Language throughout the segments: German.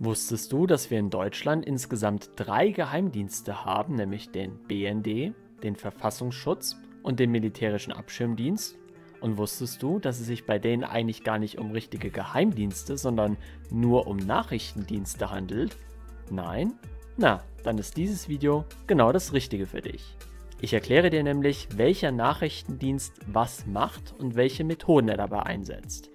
Wusstest du, dass wir in Deutschland insgesamt drei Geheimdienste haben, nämlich den BND, den Verfassungsschutz und den militärischen Abschirmdienst? Und wusstest du, dass es sich bei denen eigentlich gar nicht um richtige Geheimdienste, sondern nur um Nachrichtendienste handelt? Nein? Na, dann ist dieses Video genau das Richtige für dich. Ich erkläre dir nämlich, welcher Nachrichtendienst was macht und welche Methoden er dabei einsetzt.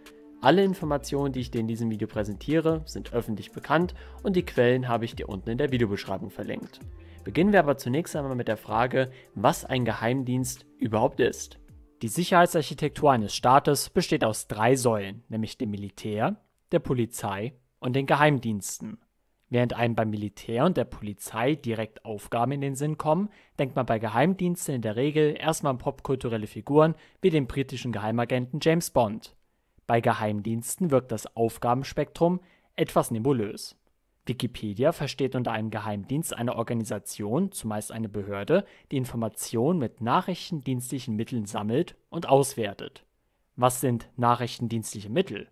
Alle Informationen, die ich dir in diesem Video präsentiere, sind öffentlich bekannt und die Quellen habe ich dir unten in der Videobeschreibung verlinkt. Beginnen wir aber zunächst einmal mit der Frage, was ein Geheimdienst überhaupt ist. Die Sicherheitsarchitektur eines Staates besteht aus drei Säulen, nämlich dem Militär, der Polizei und den Geheimdiensten. Während einem beim Militär und der Polizei direkt Aufgaben in den Sinn kommen, denkt man bei Geheimdiensten in der Regel erstmal an popkulturelle Figuren wie den britischen Geheimagenten James Bond. Bei Geheimdiensten wirkt das Aufgabenspektrum etwas nebulös. Wikipedia versteht unter einem Geheimdienst eine Organisation, zumeist eine Behörde, die Informationen mit nachrichtendienstlichen Mitteln sammelt und auswertet. Was sind nachrichtendienstliche Mittel?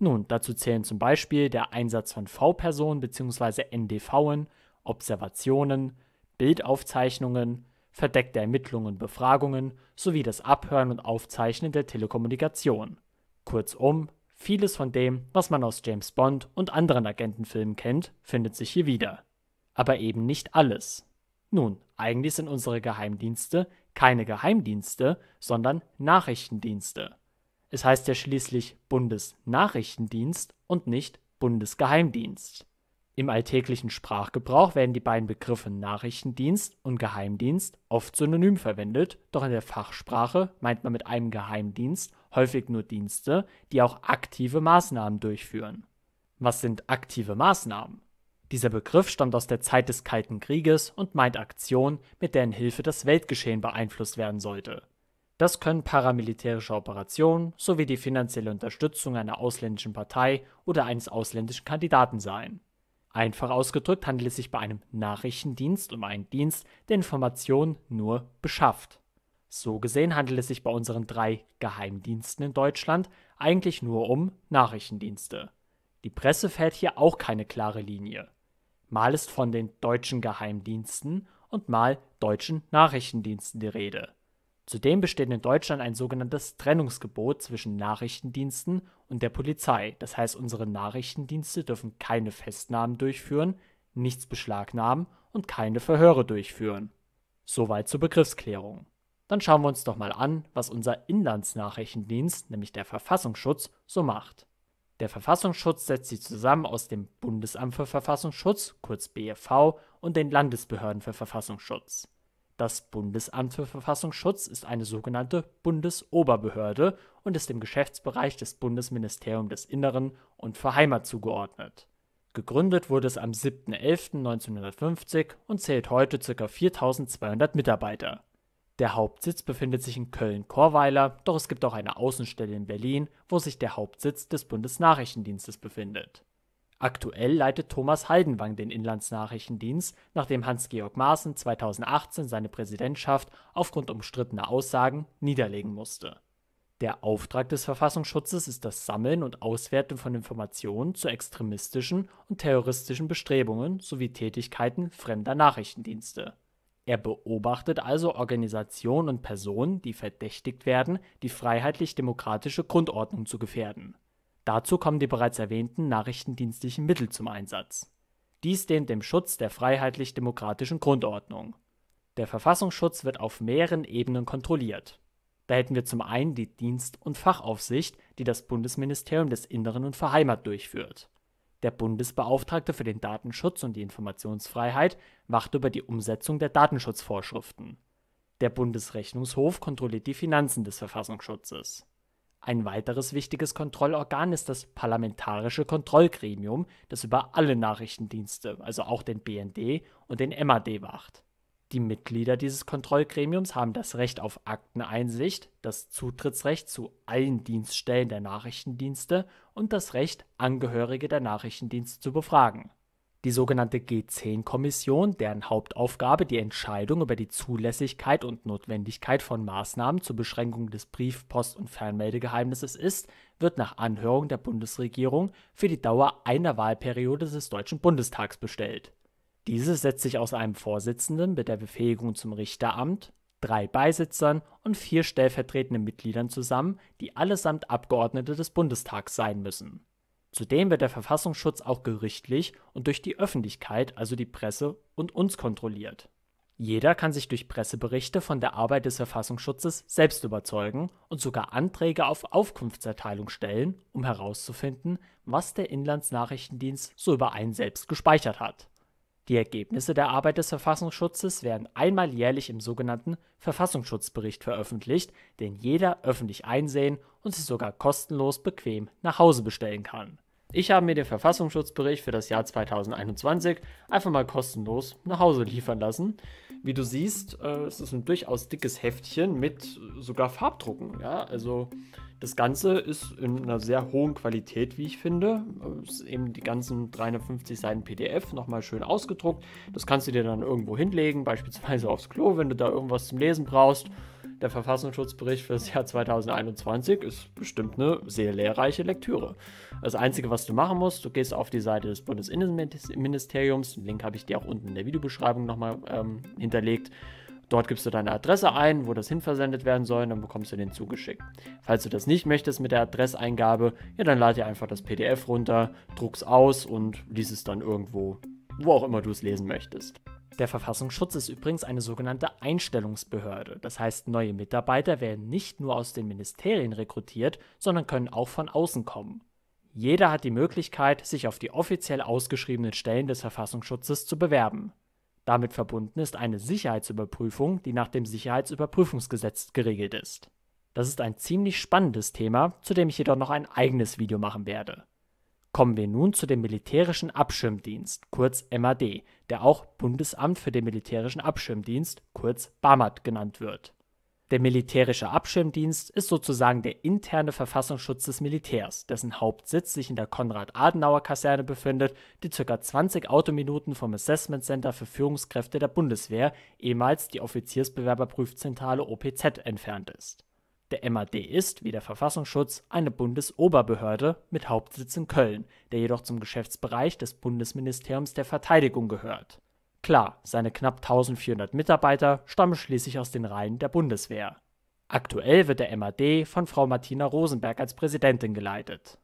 Nun, dazu zählen zum Beispiel der Einsatz von V-Personen bzw. NDVen, Observationen, Bildaufzeichnungen, verdeckte Ermittlungen und Befragungen sowie das Abhören und Aufzeichnen der Telekommunikation Kurzum, vieles von dem, was man aus James Bond und anderen Agentenfilmen kennt, findet sich hier wieder. Aber eben nicht alles. Nun, eigentlich sind unsere Geheimdienste keine Geheimdienste, sondern Nachrichtendienste. Es heißt ja schließlich Bundesnachrichtendienst und nicht Bundesgeheimdienst. Im alltäglichen Sprachgebrauch werden die beiden Begriffe Nachrichtendienst und Geheimdienst oft synonym verwendet, doch in der Fachsprache meint man mit einem Geheimdienst häufig nur Dienste, die auch aktive Maßnahmen durchführen. Was sind aktive Maßnahmen? Dieser Begriff stammt aus der Zeit des Kalten Krieges und meint Aktionen, mit deren Hilfe das Weltgeschehen beeinflusst werden sollte. Das können paramilitärische Operationen sowie die finanzielle Unterstützung einer ausländischen Partei oder eines ausländischen Kandidaten sein Einfach ausgedrückt handelt es sich bei einem Nachrichtendienst um einen Dienst, der Informationen nur beschafft. So gesehen handelt es sich bei unseren drei Geheimdiensten in Deutschland eigentlich nur um Nachrichtendienste. Die Presse fährt hier auch keine klare Linie. Mal ist von den deutschen Geheimdiensten und mal deutschen Nachrichtendiensten die Rede. Zudem besteht in Deutschland ein sogenanntes Trennungsgebot zwischen Nachrichtendiensten und der Polizei, das heißt unsere Nachrichtendienste dürfen keine Festnahmen durchführen, nichts beschlagnahmen und keine Verhöre durchführen. Soweit zur Begriffsklärung. Dann schauen wir uns doch mal an, was unser Inlandsnachrichtendienst, nämlich der Verfassungsschutz, so macht. Der Verfassungsschutz setzt sich zusammen aus dem Bundesamt für Verfassungsschutz, kurz BfV, und den Landesbehörden für Verfassungsschutz. Das Bundesamt für Verfassungsschutz ist eine sogenannte Bundesoberbehörde und ist dem Geschäftsbereich des Bundesministeriums des Inneren und für Heimat zugeordnet. Gegründet wurde es am 7.11.1950 und zählt heute ca. 4.200 Mitarbeiter. Der Hauptsitz befindet sich in Köln-Korweiler, doch es gibt auch eine Außenstelle in Berlin, wo sich der Hauptsitz des Bundesnachrichtendienstes befindet Aktuell leitet Thomas Haldenwang den Inlandsnachrichtendienst, nachdem Hans-Georg Maaßen 2018 seine Präsidentschaft aufgrund umstrittener Aussagen niederlegen musste. Der Auftrag des Verfassungsschutzes ist das Sammeln und Auswerten von Informationen zu extremistischen und terroristischen Bestrebungen sowie Tätigkeiten fremder Nachrichtendienste. Er beobachtet also Organisationen und Personen, die verdächtigt werden, die freiheitlich-demokratische Grundordnung zu gefährden Dazu kommen die bereits erwähnten nachrichtendienstlichen Mittel zum Einsatz. Dies dient dem Schutz der freiheitlich-demokratischen Grundordnung. Der Verfassungsschutz wird auf mehreren Ebenen kontrolliert. Da hätten wir zum einen die Dienst und Fachaufsicht, die das Bundesministerium des Inneren und Verheimat durchführt. Der Bundesbeauftragte für den Datenschutz und die Informationsfreiheit wacht über die Umsetzung der Datenschutzvorschriften. Der Bundesrechnungshof kontrolliert die Finanzen des Verfassungsschutzes ein weiteres wichtiges Kontrollorgan ist das Parlamentarische Kontrollgremium, das über alle Nachrichtendienste, also auch den BND und den MAD wacht. Die Mitglieder dieses Kontrollgremiums haben das Recht auf Akteneinsicht, das Zutrittsrecht zu allen Dienststellen der Nachrichtendienste und das Recht, Angehörige der Nachrichtendienste zu befragen die sogenannte G10-Kommission, deren Hauptaufgabe die Entscheidung über die Zulässigkeit und Notwendigkeit von Maßnahmen zur Beschränkung des Brief Post und Fernmeldegeheimnisses ist, wird nach Anhörung der Bundesregierung für die Dauer einer Wahlperiode des Deutschen Bundestags bestellt. Diese setzt sich aus einem Vorsitzenden mit der Befähigung zum Richteramt, drei Beisitzern und vier stellvertretenden Mitgliedern zusammen, die allesamt Abgeordnete des Bundestags sein müssen Zudem wird der Verfassungsschutz auch gerichtlich und durch die Öffentlichkeit, also die Presse und uns kontrolliert. Jeder kann sich durch Presseberichte von der Arbeit des Verfassungsschutzes selbst überzeugen und sogar Anträge auf Aufkunftserteilung stellen, um herauszufinden, was der Inlandsnachrichtendienst so über einen selbst gespeichert hat. Die Ergebnisse der Arbeit des Verfassungsschutzes werden einmal jährlich im sogenannten Verfassungsschutzbericht veröffentlicht, den jeder öffentlich einsehen und sie sogar kostenlos bequem nach Hause bestellen kann. Ich habe mir den Verfassungsschutzbericht für das Jahr 2021 einfach mal kostenlos nach Hause liefern lassen. Wie du siehst, äh, es ist ein durchaus dickes Heftchen mit sogar Farbdrucken. Ja? Also das Ganze ist in einer sehr hohen Qualität, wie ich finde. Es äh, ist eben die ganzen 350 Seiten PDF nochmal schön ausgedruckt. Das kannst du dir dann irgendwo hinlegen, beispielsweise aufs Klo, wenn du da irgendwas zum Lesen brauchst. Der Verfassungsschutzbericht für das Jahr 2021 ist bestimmt eine sehr lehrreiche Lektüre. Das Einzige, was du machen musst, du gehst auf die Seite des Bundesinnenministeriums, den Link habe ich dir auch unten in der Videobeschreibung nochmal ähm, hinterlegt. Dort gibst du deine Adresse ein, wo das hinversendet werden soll, und dann bekommst du den zugeschickt. Falls du das nicht möchtest mit der Adresseingabe, ja, dann lad dir einfach das PDF runter, druck's aus und lies es dann irgendwo, wo auch immer du es lesen möchtest. Der Verfassungsschutz ist übrigens eine sogenannte Einstellungsbehörde. Das heißt, neue Mitarbeiter werden nicht nur aus den Ministerien rekrutiert, sondern können auch von außen kommen. Jeder hat die Möglichkeit, sich auf die offiziell ausgeschriebenen Stellen des Verfassungsschutzes zu bewerben. Damit verbunden ist eine Sicherheitsüberprüfung, die nach dem Sicherheitsüberprüfungsgesetz geregelt ist. Das ist ein ziemlich spannendes Thema, zu dem ich jedoch noch ein eigenes Video machen werde. Kommen wir nun zu dem Militärischen Abschirmdienst (kurz MAD), der auch Bundesamt für den militärischen Abschirmdienst (kurz BAMAT, genannt wird. Der Militärische Abschirmdienst ist sozusagen der interne Verfassungsschutz des Militärs, dessen Hauptsitz sich in der Konrad-Adenauer-Kaserne befindet, die ca. 20 Autominuten vom Assessment Center für Führungskräfte der Bundeswehr, ehemals die Offiziersbewerberprüfzentrale OPZ, entfernt ist der MAD ist, wie der Verfassungsschutz, eine Bundesoberbehörde mit Hauptsitz in Köln, der jedoch zum Geschäftsbereich des Bundesministeriums der Verteidigung gehört. Klar, seine knapp 1400 Mitarbeiter stammen schließlich aus den Reihen der Bundeswehr. Aktuell wird der MAD von Frau Martina Rosenberg als Präsidentin geleitet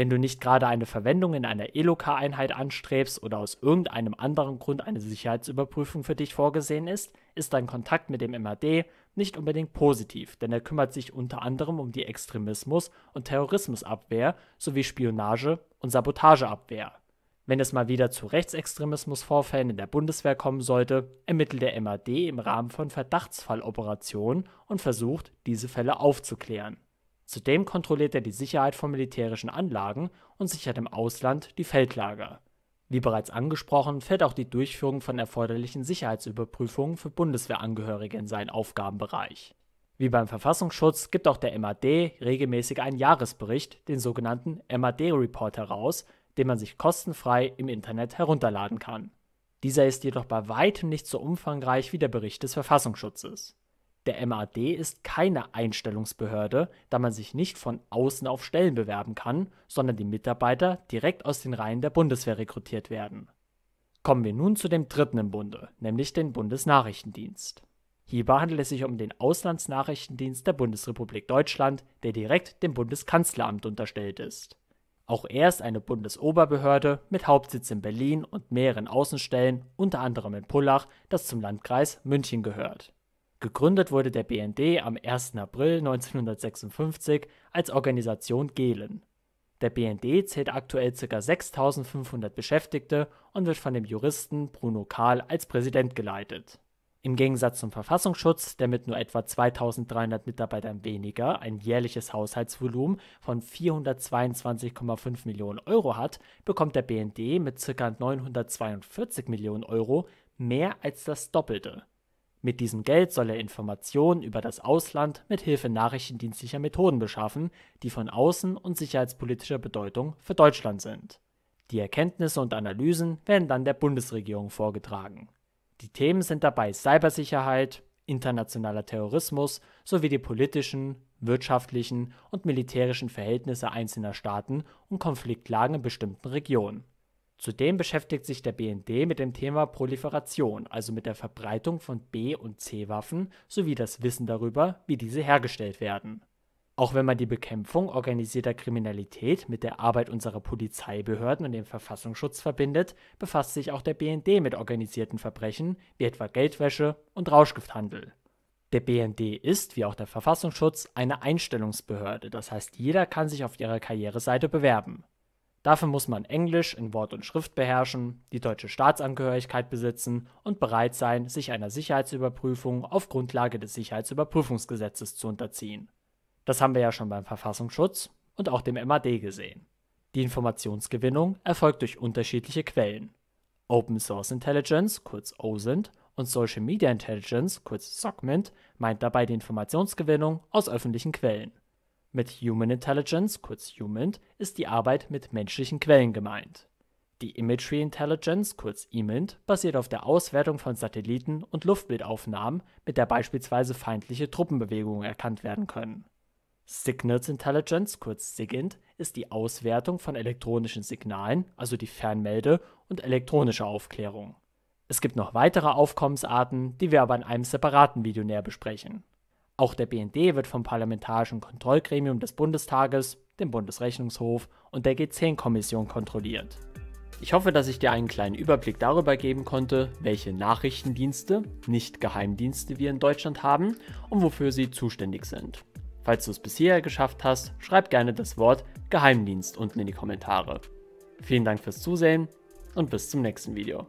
wenn du nicht gerade eine Verwendung in einer eloka einheit anstrebst oder aus irgendeinem anderen Grund eine Sicherheitsüberprüfung für dich vorgesehen ist, ist dein Kontakt mit dem MAD nicht unbedingt positiv, denn er kümmert sich unter anderem um die Extremismus- und Terrorismusabwehr sowie Spionage- und Sabotageabwehr. Wenn es mal wieder zu Rechtsextremismusvorfällen in der Bundeswehr kommen sollte, ermittelt der MAD im Rahmen von Verdachtsfalloperationen und versucht, diese Fälle aufzuklären. Zudem kontrolliert er die Sicherheit von militärischen Anlagen und sichert im Ausland die Feldlager. Wie bereits angesprochen, fällt auch die Durchführung von erforderlichen Sicherheitsüberprüfungen für Bundeswehrangehörige in seinen Aufgabenbereich. Wie beim Verfassungsschutz gibt auch der MAD regelmäßig einen Jahresbericht, den sogenannten MAD-Report, heraus, den man sich kostenfrei im Internet herunterladen kann. Dieser ist jedoch bei weitem nicht so umfangreich wie der Bericht des Verfassungsschutzes der MAD ist keine Einstellungsbehörde, da man sich nicht von außen auf Stellen bewerben kann, sondern die Mitarbeiter direkt aus den Reihen der Bundeswehr rekrutiert werden. Kommen wir nun zu dem dritten im Bunde, nämlich den Bundesnachrichtendienst. Hierbei handelt es sich um den Auslandsnachrichtendienst der Bundesrepublik Deutschland, der direkt dem Bundeskanzleramt unterstellt ist. Auch er ist eine Bundesoberbehörde mit Hauptsitz in Berlin und mehreren Außenstellen, unter anderem in Pullach, das zum Landkreis München gehört Gegründet wurde der BND am 1. April 1956 als Organisation Gehlen. Der BND zählt aktuell ca. 6.500 Beschäftigte und wird von dem Juristen Bruno Kahl als Präsident geleitet. Im Gegensatz zum Verfassungsschutz, der mit nur etwa 2.300 Mitarbeitern weniger ein jährliches Haushaltsvolumen von 422,5 Millionen Euro hat, bekommt der BND mit ca. 942 Millionen Euro mehr als das Doppelte mit diesem Geld soll er Informationen über das Ausland mit Hilfe nachrichtendienstlicher Methoden beschaffen, die von außen und sicherheitspolitischer Bedeutung für Deutschland sind. Die Erkenntnisse und Analysen werden dann der Bundesregierung vorgetragen. Die Themen sind dabei Cybersicherheit, internationaler Terrorismus sowie die politischen, wirtschaftlichen und militärischen Verhältnisse einzelner Staaten und Konfliktlagen in bestimmten Regionen Zudem beschäftigt sich der BND mit dem Thema Proliferation, also mit der Verbreitung von B und C-Waffen sowie das Wissen darüber, wie diese hergestellt werden. Auch wenn man die Bekämpfung organisierter Kriminalität mit der Arbeit unserer Polizeibehörden und dem Verfassungsschutz verbindet, befasst sich auch der BND mit organisierten Verbrechen wie etwa Geldwäsche und Rauschgifthandel. Der BND ist, wie auch der Verfassungsschutz, eine Einstellungsbehörde, das heißt jeder kann sich auf ihrer Karriereseite bewerben. Dafür muss man Englisch in Wort und Schrift beherrschen, die deutsche Staatsangehörigkeit besitzen und bereit sein, sich einer Sicherheitsüberprüfung auf Grundlage des Sicherheitsüberprüfungsgesetzes zu unterziehen. Das haben wir ja schon beim Verfassungsschutz und auch dem MAD gesehen. Die Informationsgewinnung erfolgt durch unterschiedliche Quellen. Open Source Intelligence, kurz OSINT, und Social Media Intelligence, kurz SOCMINT, meint dabei die Informationsgewinnung aus öffentlichen Quellen. Mit Human Intelligence (kurz HUMINT) ist die Arbeit mit menschlichen Quellen gemeint. Die Imagery Intelligence (kurz IMINT) basiert auf der Auswertung von Satelliten und Luftbildaufnahmen, mit der beispielsweise feindliche Truppenbewegungen erkannt werden können. Signals Intelligence (kurz SIGINT) ist die Auswertung von elektronischen Signalen also die (Fernmelde) und elektronische Aufklärung. Es gibt noch weitere Aufkommensarten, die wir aber in einem separaten Video näher besprechen auch der BND wird vom Parlamentarischen Kontrollgremium des Bundestages, dem Bundesrechnungshof und der G10-Kommission kontrolliert. Ich hoffe, dass ich dir einen kleinen Überblick darüber geben konnte, welche Nachrichtendienste, nicht Geheimdienste wir in Deutschland haben und wofür sie zuständig sind. Falls du es bisher geschafft hast, schreib gerne das Wort Geheimdienst unten in die Kommentare. Vielen Dank fürs Zusehen und bis zum nächsten Video.